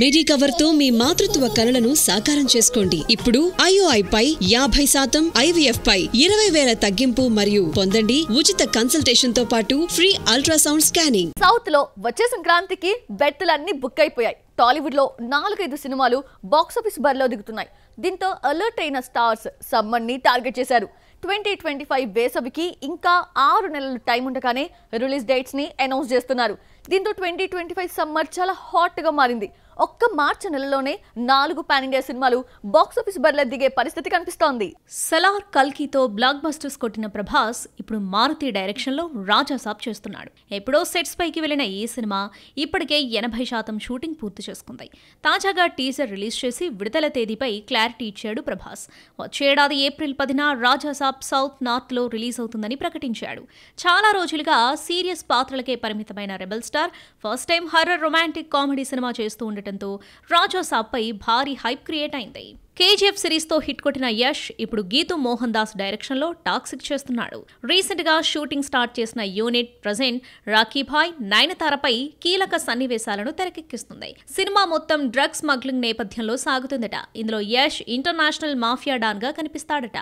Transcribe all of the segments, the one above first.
మిడి cover తో మీ మాతృత్వ కలలను సాకారం చేసుకోండి ఇప్పుడు ఐఓఐ పై యాభై శాతం ఐవీఎఫ్ పై ఇరవై వేల తగ్గింపు మరియు పొందండి ఉచిత కన్సల్టేషన్ తో పాటు ఫ్రీ అల్ట్రాసౌండ్ స్కానింగ్ సౌత్ లో వచ్చే సంక్రాంతికి బెట్టలన్నీ బుక్ అయిపోయాయి టాలీవుడ్ లో నాలుగైదు సినిమాలు బాక్సాఫీస్ బరిలో దిగుతున్నాయి దీంతో అలర్ట్ అయిన స్టార్స్ సమ్మర్ ని టార్గెట్ చేశారు ట్వంటీ ట్వంటీ ఫైవ్ వేసవికి ఇంకా ఆరు నెలలు టైం ఉండగానే రిలీజ్ డేట్స్ ని అనౌన్స్ చేస్తున్నారు దీంతో ట్వంటీ ట్వంటీ ఫైవ్ సమ్మర్ చాలా హాట్గా మారింది ఒక్క మార్చి నెలలోనే నాలుగు పాన్ ఇండియా సినిమాలు బాక్సాఫీస్ బరిలో దిగే పరిస్థితి కనిపిస్తోంది సలార్ కల్కీతో బ్లాక్ బస్టర్స్ కొట్టిన ప్రభాస్ ఇప్పుడు మారుతి డైరెక్షన్లో రాజాసాబ్ చేస్తున్నాడు ఎప్పుడో సెట్స్ పైకి వెళ్లిన ఈ సినిమా ఇప్పటికే ఎనభై శాతం షూటింగ్ పూర్తి చేసుకుంది తాజాగా టీజర్ రిలీజ్ చేసి విడుదల తేదీపై క్లారిటీ ఇచ్చాడు ప్రభాస్ వచ్చే ఏడాది ఏప్రిల్ పదిన రాజాసాబ్ సౌత్ నార్త్లో రిలీజ్ అవుతుందని ప్రకటించాడు చాలా రోజులుగా సీరియస్ పాత్రలకే పరిమితమైన rebels star first time horror romantic comedy సినిమా చేస్తూ ఉండటంతో రాజా పై భారీ హైప్ క్రియేట్ అయింది కేజీఎఫ్ సిరీస్ తో హిట్ కొట్టిన యష్ ఇప్పుడు గీతు మోహన్ దాస్ డైరెక్షన్ లో టాక్సిక్ చేస్తున్నాడు రీసెంట్ గా షూటింగ్ స్టార్ట్ చేసిన యూనిట్ ప్రజెంట్ రాఖీభాయ్ నయనతారపై కీలక సన్నివేశాలను తెరకెక్కిస్తుంది సినిమా మొత్తం డ్రగ్ స్మగ్లింగ్ నేపథ్యంలో సాగుతుందట ఇందులో యష్ ఇంటర్నేషనల్ మాఫియా డాన్ గా కనిపిస్తాడట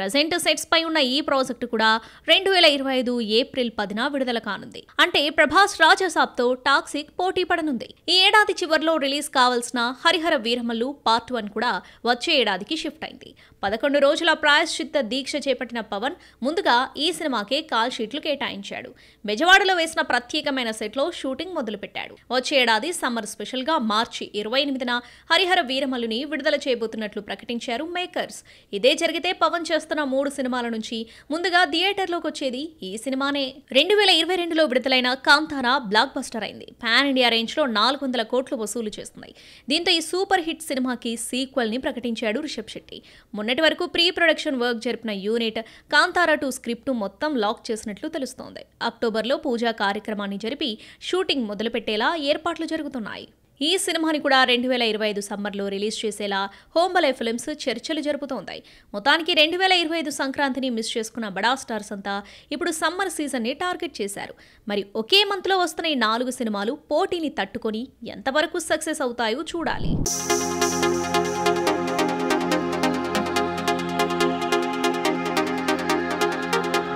ప్రజెంట్ సెట్స్ పై ఉన్న ఈ ప్రాజెక్టు కూడా రెండు వేల ఇరవై ఐదు ఏప్రిల్ పదిన విడుదల కానుంది అంటే ప్రభాస్ తో టాక్సిక్ పోటీ పడనుంది ఈ ఏడాది చివరిలో రిలీజ్ కావాల్సిన హరిహర వీరమల్లు పార్ట్ వన్ కూడా వచ్చే ఏడాదికి షిఫ్ట్ అయింది పదకొండు రోజుల ప్రాయశ్చిత్త దీక్ష చేపట్టిన పవన్ ముందుగా ఈ సినిమాకే కాల్ షీట్లు కేటాయించాడు బెజవాడలో వేసిన ప్రత్యేకమైన సెట్లో షూటింగ్ మొదలుపెట్టాడు వచ్చే ఏడాది సమ్మర్ స్పెషల్గా మార్చి ఇరవై ఎనిమిదిన హరిహర వీరమల్లుని విడుదల చేయబోతున్నట్లు ప్రకటించారు మేకర్స్ ఇదే జరిగితే పవన్ చేస్తున్న మూడు సినిమాల నుంచి ముందుగా థియేటర్లోకి వచ్చేది ఈ సినిమానే రెండు వేల ఇరవై రెండులో విడుదలైన కాంతారా బ్లాక్ బస్టర్ అయింది పాన్ ఇండియా రేంజ్లో నాలుగు వందల కోట్లు వసూలు చేస్తున్నాయి దీంతో ఈ సూపర్ హిట్ సినిమాకి సీక్వెల్ని ప్రకటించారు ప్రకటించాడు రిషబ్ శెట్టి మొన్నటి వరకు ప్రీ ప్రొడక్షన్ వర్క్ జరిపిన యూనిట్ కాంతారా టూ స్క్రిప్ట్ మొత్తం లాక్ చేసినట్లు తెలుస్తోంది అక్టోబర్లో పూజా కార్యక్రమాన్ని జరిపి షూటింగ్ మొదలుపెట్టేలా ఏర్పాట్లు జరుగుతున్నాయి ఈ సినిమాని కూడా రెండు వేల ఇరవై ఐదు సమ్మర్లో రిలీజ్ చేసేలా హోంబలే ఫిలిమ్స్ చర్చలు జరుపుతోంది మొత్తానికి రెండు వేల ఇరవై ఐదు సంక్రాంతిని మిస్ చేసుకున్న బడా స్టార్స్ అంతా ఇప్పుడు సమ్మర్ సీజన్ని టార్గెట్ చేశారు మరి ఒకే మంత్లో వస్తున్న ఈ నాలుగు సినిమాలు పోటీని తట్టుకొని ఎంతవరకు సక్సెస్ అవుతాయో చూడాలి